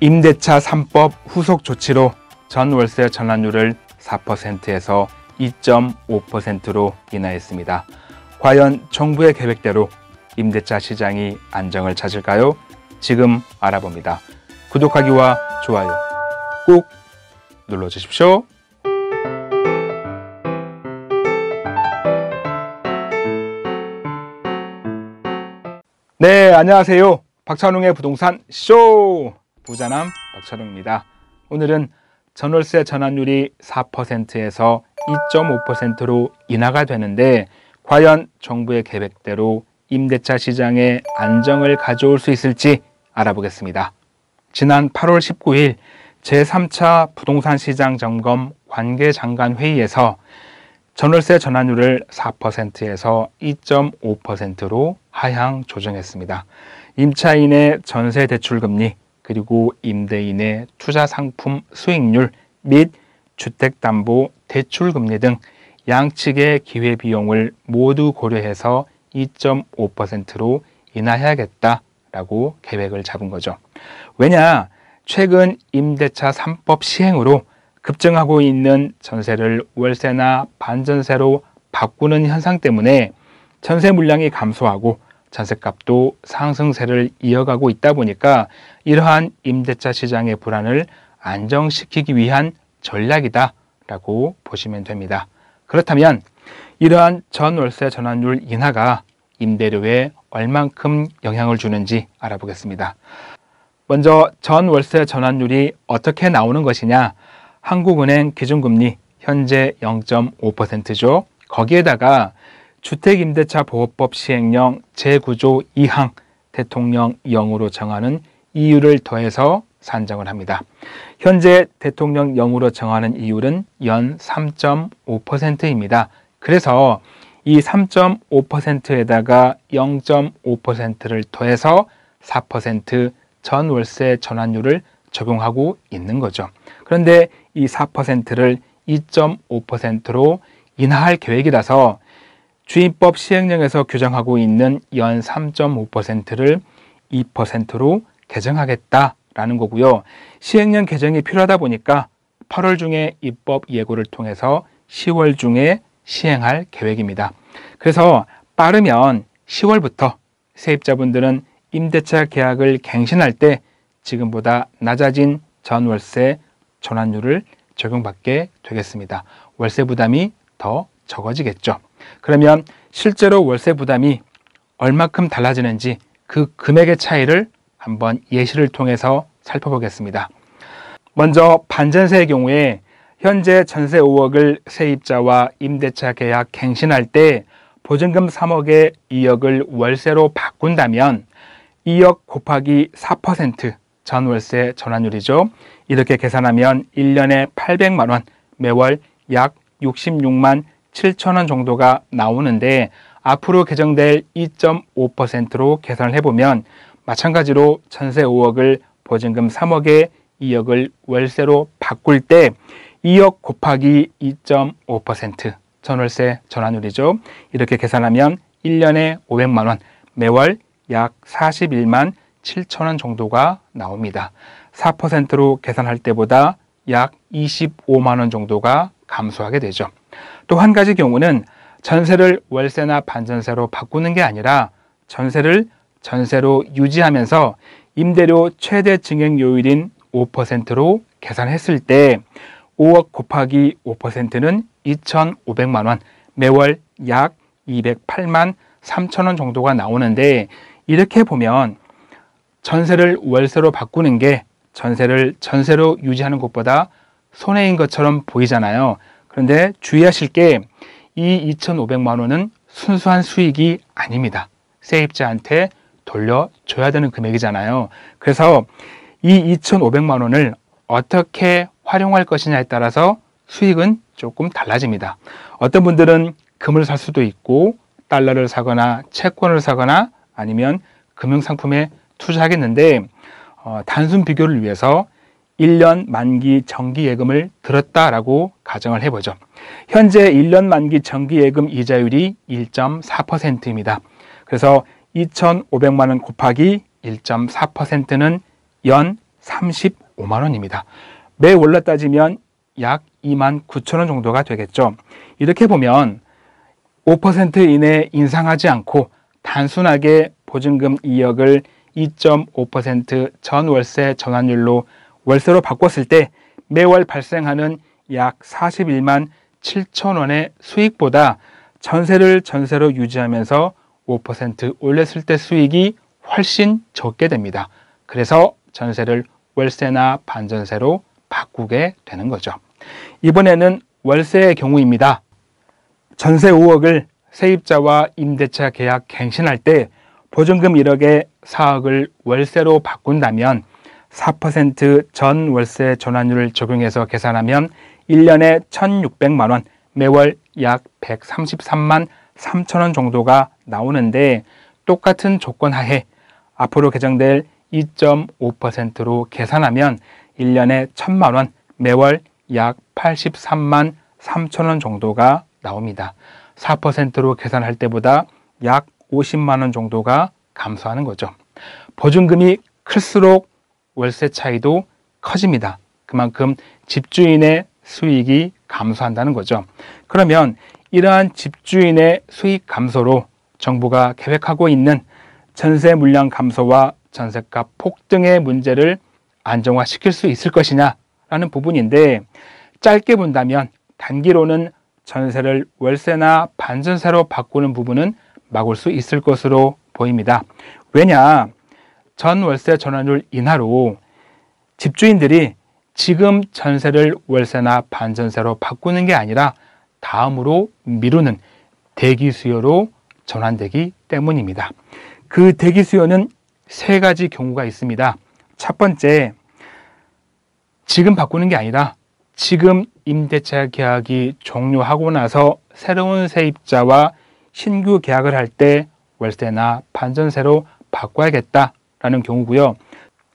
임대차 3법 후속 조치로 전 월세 전환율을 4%에서 2.5%로 인하했습니다. 과연 정부의 계획대로 임대차 시장이 안정을 찾을까요? 지금 알아봅니다. 구독하기와 좋아요 꼭 눌러주십시오. 네, 안녕하세요. 박찬웅의 부동산 쇼! 부자남 박철웅입니다. 오늘은 전월세 전환율이 4%에서 2.5%로 인하가 되는데 과연 정부의 계획대로 임대차 시장에 안정을 가져올 수 있을지 알아보겠습니다. 지난 8월 19일 제3차 부동산 시장 점검 관계장관 회의에서 전월세 전환율을 4%에서 2.5%로 하향 조정했습니다. 임차인의 전세 대출 금리 그리고 임대인의 투자 상품 수익률 및 주택담보 대출금리 등 양측의 기회비용을 모두 고려해서 2.5%로 인하해야겠다라고 계획을 잡은 거죠. 왜냐? 최근 임대차 3법 시행으로 급증하고 있는 전세를 월세나 반전세로 바꾸는 현상 때문에 전세 물량이 감소하고 전셋값도 상승세를 이어가고 있다 보니까 이러한 임대차 시장의 불안을 안정시키기 위한 전략이다라고 보시면 됩니다. 그렇다면 이러한 전월세 전환율 인하가 임대료에 얼만큼 영향을 주는지 알아보겠습니다. 먼저 전월세 전환율이 어떻게 나오는 것이냐? 한국은행 기준금리 현재 0.5%죠. 거기에다가 주택임대차보호법 시행령 제9조 2항 대통령 영으로 정하는 이유를 더해서 산정을 합니다. 현재 대통령 영으로 정하는 이율은 연 3.5%입니다. 그래서 이 3.5%에다가 0.5%를 더해서 4% 전월세 전환율을 적용하고 있는 거죠. 그런데 이 4%를 2.5%로 인하할 계획이라서 주임법 시행령에서 규정하고 있는 연 3.5%를 2%로 개정하겠다라는 거고요. 시행령 개정이 필요하다 보니까 8월 중에 입법 예고를 통해서 10월 중에 시행할 계획입니다. 그래서 빠르면 10월부터 세입자분들은 임대차 계약을 갱신할 때 지금보다 낮아진 전월세 전환율을 적용받게 되겠습니다. 월세 부담이 더 적어지겠죠. 그러면 실제로 월세 부담이 얼마큼 달라지는지 그 금액의 차이를 한번 예시를 통해서 살펴보겠습니다. 먼저 반전세의 경우에 현재 전세 5억을 세입자와 임대차 계약 갱신할 때 보증금 3억에 2억을 월세로 바꾼다면 2억 곱하기 4% 전월세 전환율이죠. 이렇게 계산하면 1년에 800만 원, 매월 약 66만 7천원 정도가 나오는데 앞으로 개정될 2.5%로 계산을 해보면 마찬가지로 전세 5억을 보증금 3억에 2억을 월세로 바꿀 때 2억 곱하기 2.5% 전월세 전환율이죠. 이렇게 계산하면 1년에 500만 원, 매월 약 41만 7천 원 정도가 나옵니다. 4%로 계산할 때보다 약 25만 원 정도가 감소하게 되죠. 또한 가지 경우는 전세를 월세나 반전세로 바꾸는 게 아니라 전세를 전세로 유지하면서 임대료 최대 증액 요율인 5%로 계산했을 때 5억 곱하기 5%는 2,500만 원, 매월 약 208만 3천 원 정도가 나오는데 이렇게 보면 전세를 월세로 바꾸는 게 전세를 전세로 유지하는 것보다 손해인 것처럼 보이잖아요. 그런데 주의하실 게 이 2,500만 원은 순수한 수익이 아닙니다. 세입자한테 돌려줘야 되는 금액이잖아요. 그래서 이 2,500만 원을 어떻게 활용할 것이냐에 따라서 수익은 조금 달라집니다. 어떤 분들은 금을 살 수도 있고 달러를 사거나 채권을 사거나 아니면 금융상품에 투자하겠는데 어, 단순 비교를 위해서 1년 만기 정기예금을 들었다라고 가정을 해보죠. 현재 1년 만기 정기예금 이자율이 1.4%입니다. 그래서 2,500만 원 곱하기 1.4%는 연 35만 원입니다. 매 월로 따지면 약 2만 9천 원 정도가 되겠죠. 이렇게 보면 5% 이내 인상하지 않고 단순하게 보증금 2억을 2.5% 전월세 전환율로 월세로 바꿨을 때 매월 발생하는 약 41만 7천 원의 수익보다 전세를 전세로 유지하면서 5% 올렸을 때 수익이 훨씬 적게 됩니다. 그래서 전세를 월세나 반전세로 바꾸게 되는 거죠. 이번에는 월세의 경우입니다. 전세 5억을 세입자와 임대차 계약 갱신할 때 보증금 1억에 4억을 월세로 바꾼다면 4%전 월세 전환율을 적용해서 계산하면 1년에 1,600만 원, 매월 약 133만 3천 원 정도가 나오는데 똑같은 조건 하에 앞으로 개정될 2.5%로 계산하면 1년에 1천만 원, 매월 약 83만 3천 원 정도가 나옵니다. 4%로 계산할 때보다 약 50만 원 정도가 감소하는 거죠. 보증금이 클수록 월세 차이도 커집니다. 그만큼 집주인의 수익이 감소한다는 거죠. 그러면 이러한 집주인의 수익 감소로 정부가 계획하고 있는 전세 물량 감소와 전세값 폭등의 문제를 안정화시킬 수 있을 것이냐라는 부분인데 짧게 본다면 단기로는 전세를 월세나 반전세로 바꾸는 부분은 막을 수 있을 것으로 보입니다. 왜냐? 전월세 전환율 인하로 집주인들이 지금 전세를 월세나 반전세로 바꾸는 게 아니라 다음으로 미루는 대기 수요로 전환되기 때문입니다. 그 대기 수요는 세 가지 경우가 있습니다. 첫 번째, 지금 바꾸는 게 아니라 지금 임대차 계약이 종료하고 나서 새로운 세입자와 신규 계약을 할 때 월세나 반전세로 바꿔야겠다 라는 경우고요.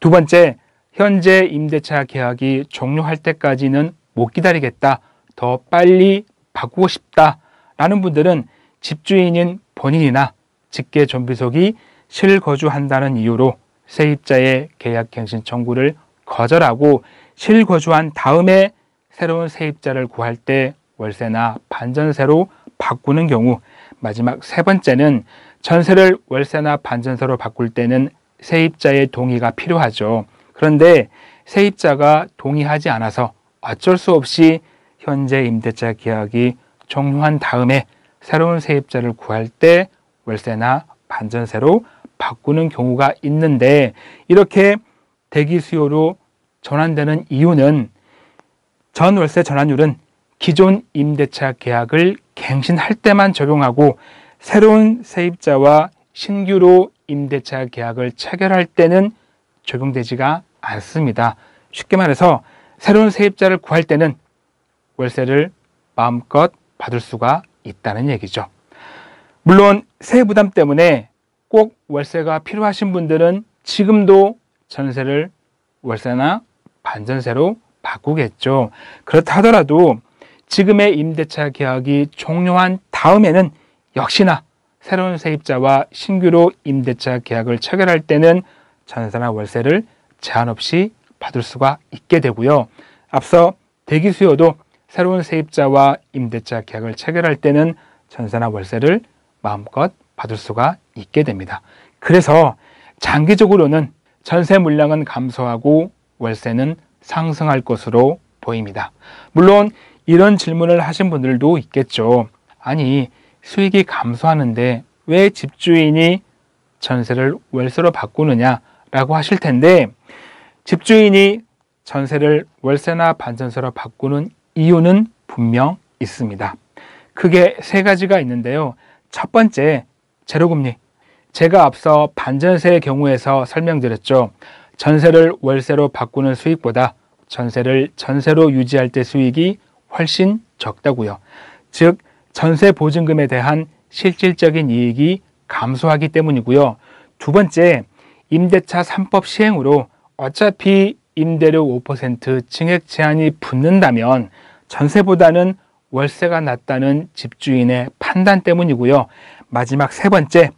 두 번째, 현재 임대차 계약이 종료할 때까지는 못 기다리겠다. 더 빨리 바꾸고 싶다. 라는 분들은 집주인인 본인이나 직계 전비속이 실거주한다는 이유로 세입자의 계약갱신 청구를 거절하고 실거주한 다음에 새로운 세입자를 구할 때 월세나 반전세로 바꾸는 경우 마지막 세 번째는 전세를 월세나 반전세로 바꿀 때는 세입자의 동의가 필요하죠. 그런데 세입자가 동의하지 않아서 어쩔 수 없이 현재 임대차 계약이 종료한 다음에 새로운 세입자를 구할 때 월세나 반전세로 바꾸는 경우가 있는데 이렇게 대기 수요로 전환되는 이유는 전월세 전환율은 기존 임대차 계약을 갱신할 때만 적용하고 새로운 세입자와 신규로 임대차 계약을 체결할 때는 적용되지가 않습니다. 쉽게 말해서 새로운 세입자를 구할 때는 월세를 마음껏 받을 수가 있다는 얘기죠. 물론 세 부담 때문에 꼭 월세가 필요하신 분들은 지금도 전세를 월세나 반전세로 바꾸겠죠. 그렇다 하더라도 지금의 임대차 계약이 종료한 다음에는 역시나 새로운 세입자와 신규로 임대차 계약을 체결할 때는 전세나 월세를 제한 없이 받을 수가 있게 되고요. 앞서 대기 수요도 새로운 세입자와 임대차 계약을 체결할 때는 전세나 월세를 마음껏 받을 수가 있게 됩니다. 그래서 장기적으로는 전세 물량은 감소하고 월세는 상승할 것으로 보입니다. 물론 이런 질문을 하신 분들도 있겠죠. 아니, 수익이 감소하는데 왜 집주인이 전세를 월세로 바꾸느냐라고 하실 텐데 집주인이 전세를 월세나 반전세로 바꾸는 이유는 분명 있습니다. 크게 세 가지가 있는데요. 첫 번째, 제로금리. 제가 앞서 반전세의 경우에서 설명드렸죠. 전세를 월세로 바꾸는 수익보다 전세를 전세로 유지할 때 수익이 훨씬 적다고요. 즉, 전세 보증금에 대한 실질적인 이익이 감소하기 때문이고요. 두 번째, 임대차 3법 시행으로 어차피 임대료 5% 증액 제한이 붙는다면 전세보다는 월세가 낮다는 집주인의 판단 때문이고요. 마지막 세 번째,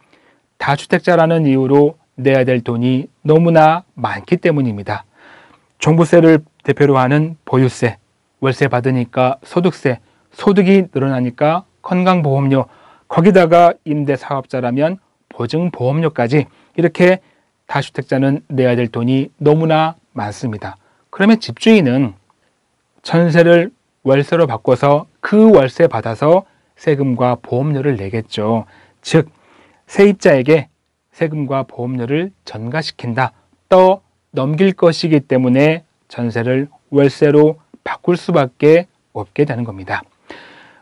다주택자라는 이유로 내야 될 돈이 너무나 많기 때문입니다. 종부세를 대표로 하는 보유세, 월세 받으니까 소득세, 소득이 늘어나니까 건강보험료, 거기다가 임대사업자라면 보증보험료까지 이렇게 다주택자는 내야 될 돈이 너무나 많습니다. 그러면 집주인은 전세를 월세로 바꿔서 그 월세 받아서 세금과 보험료를 내겠죠. 즉, 세입자에게 세금과 보험료를 전가시킨다, 떠 넘길 것이기 때문에 전세를 월세로 바꿀 수밖에 없게 되는 겁니다.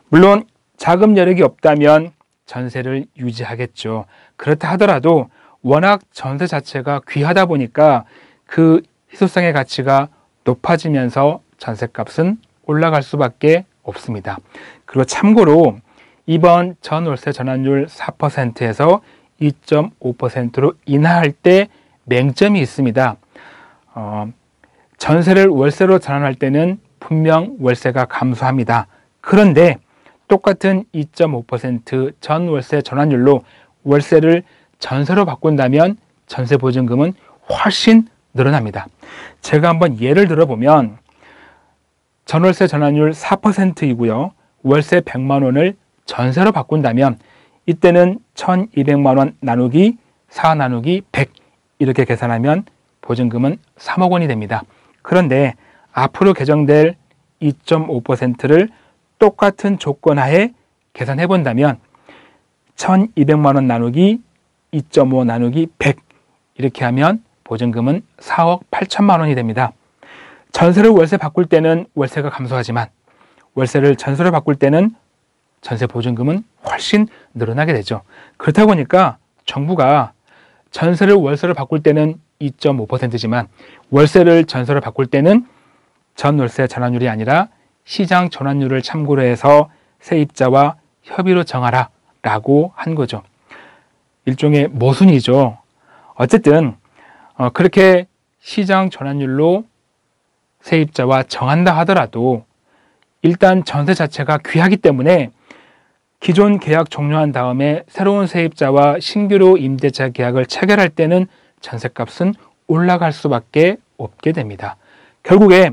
물론 자금 여력이 없다면 전세를 유지하겠죠. 그렇다 하더라도 워낙 전세 자체가 귀하다 보니까 그 희소성의 가치가 높아지면서 전세값은 올라갈 수밖에 없습니다. 그리고 참고로 이번 전월세 전환율 4%에서 2.5%로 인하할 때 맹점이 있습니다. 어, 전세를 월세로 전환할 때는 분명 월세가 감소합니다. 그런데 똑같은 2.5% 전월세 전환율로 월세를 전세로 바꾼다면 전세 보증금은 훨씬 늘어납니다. 제가 한번 예를 들어보면 전월세 전환율 4%이고요. 월세 100만 원을 전세로 바꾼다면 이때는 1200만 원 나누기 4 나누기 100 이렇게 계산하면 보증금은 3억 원이 됩니다. 그런데 앞으로 개정될 2.5%를 똑같은 조건 하에 계산해 본다면 1200만 원 나누기 2.5 나누기 100 이렇게 하면 보증금은 4억 8천만 원이 됩니다. 전세를 월세 바꿀 때는 월세가 감소하지만 월세를 전세로 바꿀 때는 전세 보증금은 훨씬 늘어나게 되죠. 그렇다 보니까 정부가 전세를 월세로 바꿀 때는 2.5%지만 월세를 전세로 바꿀 때는 전월세 전환율이 아니라 시장 전환율을 참고로 해서 세입자와 협의로 정하라 라고 한 거죠. 일종의 모순이죠. 어쨌든 어, 그렇게 시장 전환율로 세입자와 정한다 하더라도 일단 전세 자체가 귀하기 때문에 기존 계약 종료한 다음에 새로운 세입자와 신규로 임대차 계약을 체결할 때는 전세값은 올라갈 수밖에 없게 됩니다. 결국에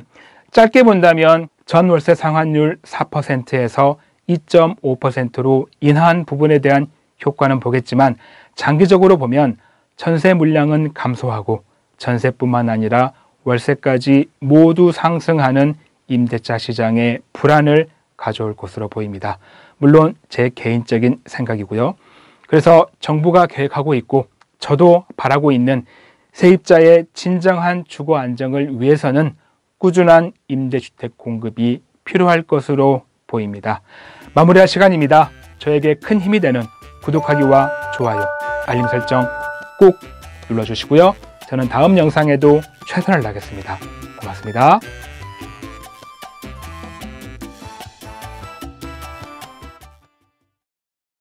짧게 본다면 전월세 상환율 4%에서 2.5%로 인하한 부분에 대한 효과는 보겠지만 장기적으로 보면 전세 물량은 감소하고 전세뿐만 아니라 월세까지 모두 상승하는 임대차 시장에 불안을 가져올 것으로 보입니다. 물론 제 개인적인 생각이고요. 그래서 정부가 계획하고 있고 저도 바라고 있는 세입자의 진정한 주거 안정을 위해서는 꾸준한 임대주택 공급이 필요할 것으로 보입니다. 마무리할 시간입니다. 저에게 큰 힘이 되는 구독하기와 좋아요, 알림 설정 꼭 눌러주시고요. 저는 다음 영상에도 최선을 다하겠습니다. 고맙습니다.